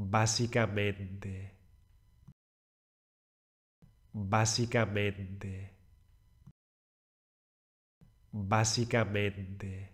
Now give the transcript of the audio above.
básicamente, básicamente, básicamente.